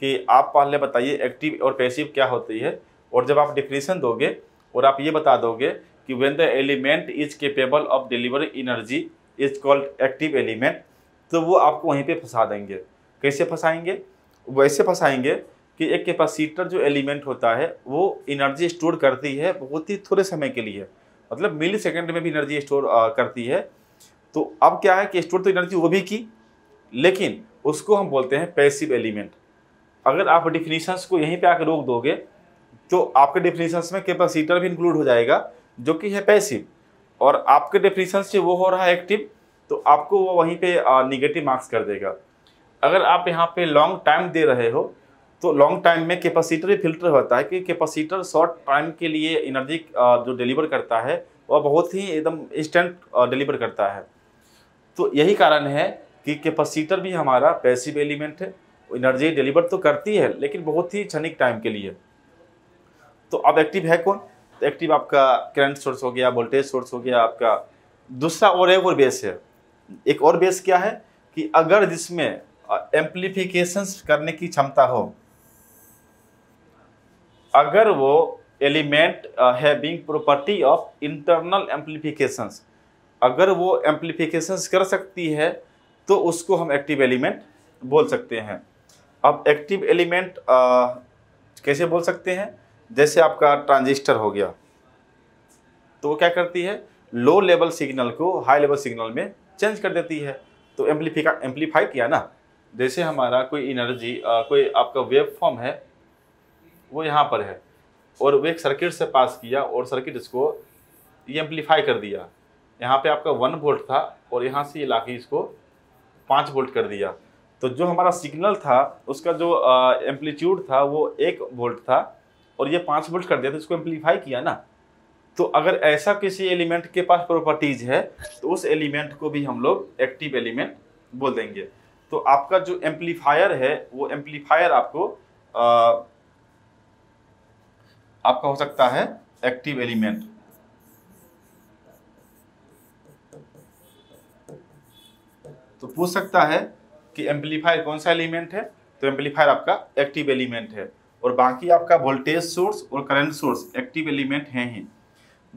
कि आप पहले बताइए एक्टिव और पैसिव क्या होती है और जब आप डिफिनेशन दोगे और आप ये बता दोगे कि when the element is capable of deliver energy is called active element तो वो आपको वहीं पर फंसा देंगे कैसे फंसाएंगे वैसे फंसाएंगे कि एक कैपेसिटर जो एलिमेंट होता है वो एनर्जी स्टोर करती है बहुत ही थोड़े समय के लिए मतलब मिली सेकेंड में भी एनर्जी स्टोर करती है तो अब क्या है कि स्टोर तो एनर्जी वो भी की लेकिन उसको हम बोलते हैं पैसिव एलिमेंट अगर आप डिफिनीशंस को यहीं पे आकर रोक दोगे तो आपके डिफिनीशंस में कैपेसिटर भी इंक्लूड हो जाएगा जो कि है पैसिव और आपके डिफिनीशन से वो हो रहा है एक्टिव तो आपको वो वहीं पे निगेटिव मार्क्स कर देगा अगर आप यहाँ पे लॉन्ग टाइम दे रहे हो तो लॉन्ग टाइम में कैपेसिटर ही फिल्टर होता है कि कैपेसिटर शॉर्ट टाइम के लिए एनर्जी जो डिलीवर करता है वह बहुत ही एकदम इंस्टेंट डिलीवर करता है तो यही कारण है कि कैपेसिटर भी हमारा पैसिव एलिमेंट है एनर्जी डिलीवर तो करती है लेकिन बहुत ही क्षणिक टाइम के लिए तो अब एक्टिव है कौन तो एक्टिव आपका करंट सोर्स हो गया वोल्टेज सोर्स हो गया आपका दूसरा और एक और बेस है एक और बेस क्या है कि अगर जिसमें एम्प्लीफिकेशन करने की क्षमता हो अगर वो element having property of internal amplifications अगर वो एम्पलीफिकेशंस कर सकती है तो उसको हम एक्टिव एलिमेंट बोल सकते हैं अब एक्टिव एलिमेंट uh, कैसे बोल सकते हैं जैसे आपका ट्रांजिस्टर हो गया तो वो क्या करती है लो लेवल सिग्नल को हाई लेवल सिग्नल में चेंज कर देती है तो एम्पलीफिका एम्पलीफाई किया ना जैसे हमारा कोई एनर्जी uh, कोई आपका वेब फॉर्म है वो यहाँ पर है और वो एक सर्किट से पास किया और सर्किट इसको ये एम्पलीफाई कर दिया यहाँ पे आपका वन वोल्ट था और यहाँ से ये ला के इसको पाँच वोल्ट कर दिया तो जो हमारा सिग्नल था उसका जो एम्पलीट्यूड था वो एक वोल्ट था और ये पाँच वोल्ट कर दिया तो इसको एम्पलीफाई किया ना तो अगर ऐसा किसी एलिमेंट के पास प्रॉपर्टीज है तो उस एलिमेंट को भी हम लोग एक्टिव एलिमेंट बोल देंगे तो आपका जो एम्पलीफायर है वो एम्पलीफायर आपको आ, आपका हो सकता है एक्टिव एलिमेंट तो पूछ सकता है कि एम्पलीफायर कौन सा एलिमेंट है तो एम्पलीफायर आपका एक्टिव एलिमेंट है और बाकी आपका वोल्टेज सोर्स और करंट सोर्स एक्टिव एलिमेंट हैं ही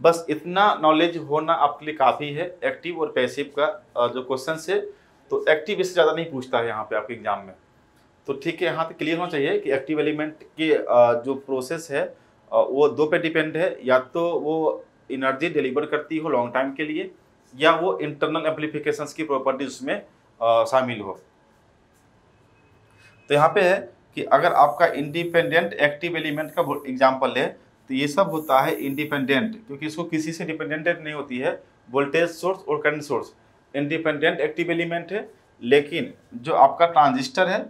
बस इतना नॉलेज होना आपके लिए काफ़ी है एक्टिव और पैसिव का जो क्वेश्चन है तो एक्टिव इससे ज़्यादा नहीं पूछता है यहाँ पे आपके एग्जाम में तो ठीक है यहाँ तक क्लियर होना चाहिए कि एक्टिव एलिमेंट के जो प्रोसेस है वो दो पे डिपेंड है या तो वो एनर्जी डिलीवर करती हो लॉन्ग टाइम के लिए या वो इंटरनल एम्पलीफिकेशन की प्रॉपर्टीज उसमें शामिल हो तो यहाँ पे है कि अगर आपका इंडिपेंडेंट एक्टिव एलिमेंट का एग्जाम्पल है तो ये सब होता है इंडिपेंडेंट क्योंकि इसको किसी से डिपेंडेंट नहीं होती है वोल्टेज सोर्स और current source independent active element है लेकिन जो आपका ट्रांजिस्टर है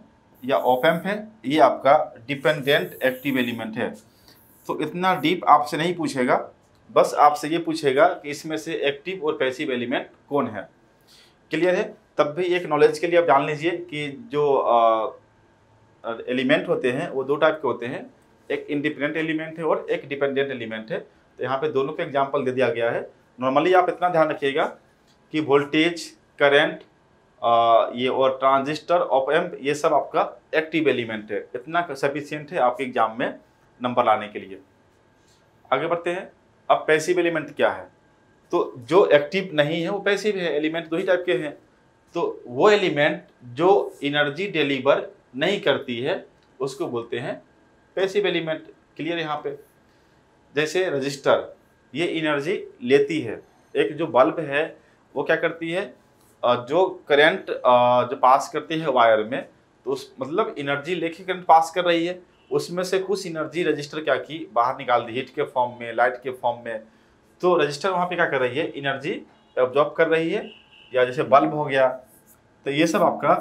या ऑप एम्प है ये आपका डिपेंडेंट एक्टिव एलिमेंट है तो इतना डीप आपसे नहीं पूछेगा बस आपसे ये पूछेगा कि इसमें से एक्टिव और पैसिव एलिमेंट कौन है क्लियर है तब भी एक नॉलेज के लिए आप जान लीजिए कि जो एलिमेंट होते हैं वो दो टाइप के होते हैं एक इंडिपेंडेंट एलिमेंट है और एक डिपेंडेंट एलिमेंट है तो यहाँ पे दोनों का एग्जाम्पल दे दिया गया है नॉर्मली आप इतना ध्यान रखिएगा कि वोल्टेज करेंट ये और ट्रांजिस्टर ऑप एम्प ये सब आपका एक्टिव एलिमेंट है इतना सफिशियंट है आपके एग्जाम में नंबर लाने के लिए आगे बढ़ते हैं अब पैसिव एलिमेंट क्या है तो जो एक्टिव नहीं है वो पैसिव है एलिमेंट दो ही टाइप के हैं तो वो एलिमेंट जो एनर्जी डिलीवर नहीं करती है उसको बोलते हैं पैसिव एलिमेंट क्लियर यहाँ पे जैसे रजिस्टर ये इनर्जी लेती है एक जो बल्ब है वो क्या करती है जो करंट जो पास करती है वायर में तो उस मतलब इनर्जी लेके करंट पास कर रही है उसमें से कुछ एनर्जी रजिस्टर क्या की बाहर निकाल दी हीट के फॉर्म में लाइट के फॉर्म में तो रजिस्टर वहाँ पे क्या कर रही है एनर्जी एब्जॉर्ब कर रही है या जैसे बल्ब हो गया तो ये सब आपका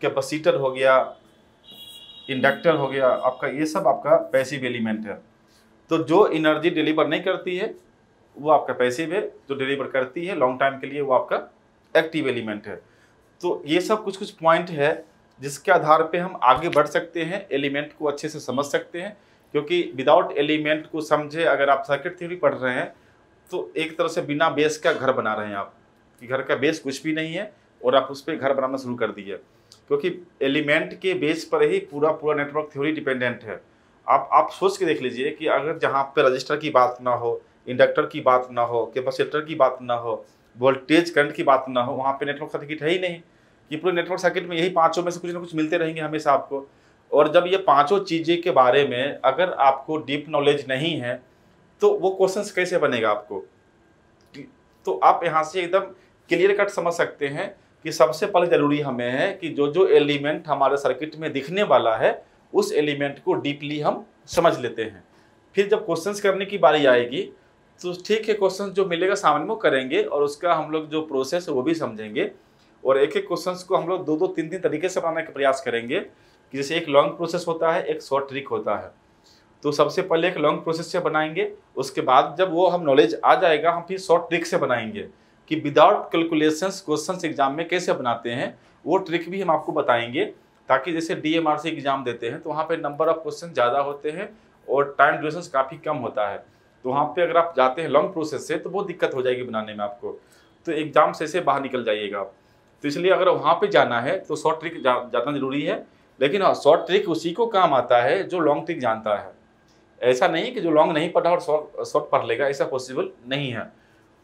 कैपेसिटर हो गया इंडक्टर हो गया आपका ये सब आपका पैसिव एलिमेंट है तो जो एनर्जी डिलीवर नहीं करती है वो आपका पैसिव है जो डिलीवर करती है लॉन्ग टाइम के लिए वो आपका एक्टिव एलिमेंट है तो ये सब कुछ कुछ पॉइंट है जिसके आधार पे हम आगे बढ़ सकते हैं एलिमेंट को अच्छे से समझ सकते हैं क्योंकि विदाउट एलिमेंट को समझे अगर आप सर्किट थ्योरी पढ़ रहे हैं तो एक तरह से बिना बेस का घर बना रहे हैं आप कि घर का बेस कुछ भी नहीं है और आप उस पर घर बनाना शुरू कर दिए क्योंकि एलिमेंट के बेस पर ही पूरा पूरा नेटवर्क थ्योरी डिपेंडेंट है आप आप सोच के देख लीजिए कि अगर जहाँ पर रजिस्टर की बात ना हो इंडक्टर की बात ना हो कैपेसिटर की बात ना हो वोल्टेज करंट की बात ना हो वहाँ पे नेटवर्क सर्किट है ही नहीं ये पूरे नेटवर्क सर्किट में यही पांचों में से कुछ ना कुछ मिलते रहेंगे हमेशा आपको और जब ये पांचों चीज़ें के बारे में अगर आपको डीप नॉलेज नहीं है तो वो क्वेश्चन कैसे बनेगा आपको तो आप यहाँ से एकदम क्लियर कट समझ सकते हैं कि सबसे पहले ज़रूरी हमें है कि जो जो एलिमेंट हमारे सर्किट में दिखने वाला है उस एलिमेंट को डीपली हम समझ लेते हैं फिर जब क्वेश्चंस करने की बारी आएगी तो ठीक है क्वेश्चन जो मिलेगा सामने वो करेंगे और उसका हम लोग जो प्रोसेस है वो भी समझेंगे और एक एक क्वेश्चन को हम लोग दो दो तीन तीन तरीके से बनाने का प्रयास करेंगे कि जैसे एक लॉन्ग प्रोसेस होता है एक शॉर्ट ट्रिक होता है तो सबसे पहले एक लॉन्ग प्रोसेस से बनाएंगे उसके बाद जब वो हम नॉलेज आ जाएगा हम फिर शॉर्ट ट्रिक से बनाएंगे कि विदाउट कैलकुलेशंस क्वेश्चन एग्जाम में कैसे बनाते हैं वो ट्रिक भी हम आपको बताएंगे ताकि जैसे D M R C exam देते हैं तो वहाँ पर नंबर ऑफ क्वेश्चन ज़्यादा होते हैं और टाइम ड्यूरेशन काफ़ी कम होता है तो वहाँ पर अगर आप जाते हैं लॉन्ग प्रोसेस से तो बहुत दिक्कत हो जाएगी बनाने में आपको तो एग्ज़ाम से ऐसे बाहर निकल जाइएगा आप तो इसलिए अगर वहाँ पे जाना है तो शॉर्ट ट्रिक जाना जरूरी है लेकिन हाँ शॉर्ट ट्रिक उसी को काम आता है जो लॉन्ग ट्रिक जानता है ऐसा नहीं कि जो लॉन्ग नहीं पढ़ा और शॉर्ट शॉर्ट पढ़ लेगा ऐसा पॉसिबल नहीं है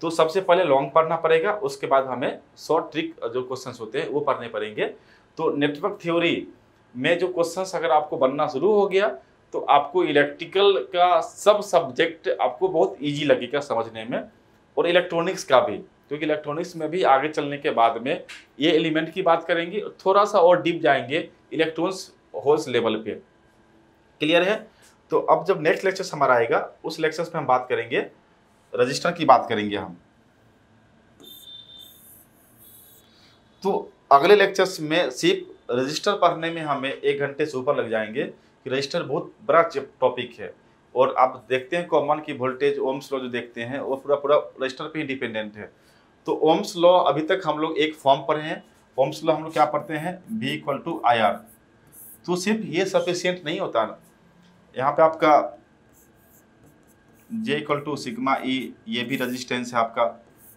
तो सबसे पहले लॉन्ग पढ़ना पड़ेगा उसके बाद हमें शॉर्ट ट्रिक जो क्वेश्चन होते हैं वो पढ़ने पड़ेंगे तो नेटवर्क थ्योरी में जो क्वेश्चन अगर आपको बनना शुरू हो गया तो आपको इलेक्ट्रिकल का सब सब्जेक्ट आपको बहुत ईजी लगेगा समझने में और इलेक्ट्रॉनिक्स का भी क्योंकि इलेक्ट्रॉनिक्स में भी आगे चलने के बाद में ये एलिमेंट की बात करेंगे थोड़ा सा और डीप जाएंगे इलेक्ट्रॉन्स होल्स लेवल पे क्लियर है तो अब जब नेक्स्ट लेक्चर्स हमारा आएगा उस लेक्चर्स में हम बात करेंगे रजिस्टर की बात करेंगे हम तो अगले लेक्चर्स में सिर्फ रजिस्टर पढ़ने में हमें एक घंटे से ऊपर लग जाएंगे कि रजिस्टर बहुत बड़ा टॉपिक है और आप देखते हैं कॉमन की वोल्टेज ओम्स लॉ जो देखते हैं वो पूरा पूरा रजिस्टर पे ही डिपेंडेंट है तो ओम्स लॉ अभी तक हम लोग एक फॉर्म पर हैं ओम्स लॉ हम लोग क्या पढ़ते हैं B equal to I R तो सिर्फ ये सफिशियंट नहीं होता ना यहाँ पे आपका J equal to sigma E ये भी रजिस्टेंस है आपका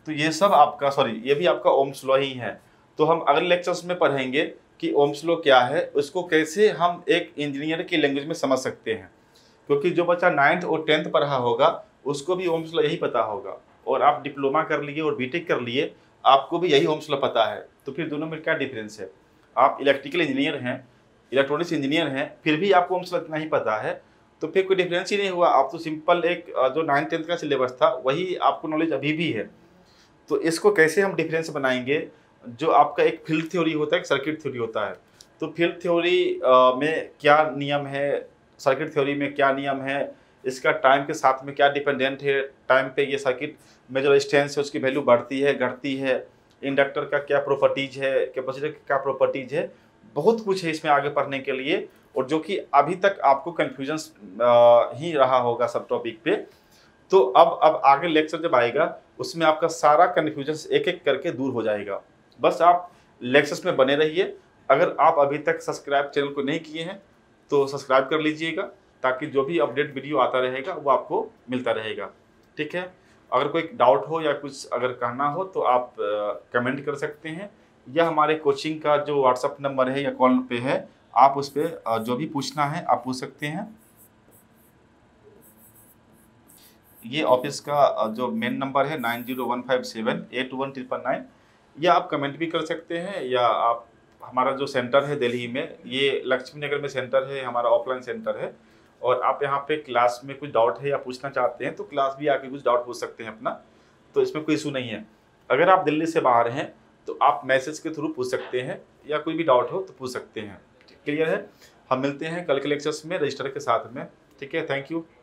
तो ये सब आपका सॉरी ये भी आपका ओम्स लॉ ही है तो हम अगले लेक्चर्स में पढ़ेंगे कि ओम्स लॉ क्या है उसको कैसे हम एक इंजीनियर की लैंग्वेज में समझ सकते हैं क्योंकि जो बच्चा नाइन्थ और टेंथ पढ़ा होगा उसको भी ओम्स लॉ यही पता होगा और आप डिप्लोमा कर लिए और बीटेक कर लिए आपको भी यही होम्स लॉ पता है तो फिर दोनों में क्या डिफरेंस है आप इलेक्ट्रिकल इंजीनियर हैं इलेक्ट्रॉनिक्स इंजीनियर हैं फिर भी आपको होम्स लॉ इतना ही पता है तो फिर कोई डिफरेंस ही नहीं हुआ आप तो सिंपल एक जो नाइन्थ टेंथ का सिलेबस था वही आपको नॉलेज अभी भी है तो इसको कैसे हम डिफरेंस बनाएंगे जो आपका एक फील्ड थ्योरी होता है एक सर्किट थ्योरी होता है तो फील्ड थ्योरी में क्या नियम है सर्किट थ्योरी में क्या नियम है इसका टाइम के साथ में क्या डिपेंडेंट है टाइम पे ये सर्किट में जो रजिस्टेंस है उसकी वैल्यू बढ़ती है घटती है इंडक्टर का क्या प्रॉपर्टीज है कैपेसिटर का क्या प्रॉपर्टीज है बहुत कुछ है इसमें आगे पढ़ने के लिए और जो कि अभी तक आपको कन्फ्यूजन ही रहा होगा सब टॉपिक पे तो अब अब आगे लेक्चर जब आएगा उसमें आपका सारा कन्फ्यूजन एक एक करके दूर हो जाएगा बस आप लेक्चर्स में बने रहिए अगर आप अभी तक सब्सक्राइब चैनल को नहीं किए हैं तो सब्सक्राइब कर लीजिएगा ताकि जो भी अपडेट वीडियो आता रहेगा वो आपको मिलता रहेगा ठीक है अगर कोई डाउट हो या कुछ अगर कहना हो तो आप कमेंट कर सकते हैं या हमारे कोचिंग का जो व्हाट्सअप नंबर है या कॉल पे है आप उस पर जो भी पूछना है आप पूछ सकते हैं ये ऑफिस का जो मेन नंबर है nine zero one five seven eight one triple nine या आप कमेंट भी कर सकते हैं या आप हमारा जो सेंटर है दिल्ली में ये लक्ष्मी नगर में सेंटर है हमारा ऑफलाइन सेंटर है और आप यहाँ पे क्लास में कुछ डाउट है या पूछना चाहते हैं तो क्लास भी आके कुछ डाउट पूछ सकते हैं अपना तो इसमें कोई इशू नहीं है अगर आप दिल्ली से बाहर हैं तो आप मैसेज के थ्रू पूछ सकते हैं या कोई भी डाउट हो तो पूछ सकते हैं क्लियर है हम मिलते हैं कल के लेक्चर्स में रजिस्टर के साथ में ठीक है थैंक यू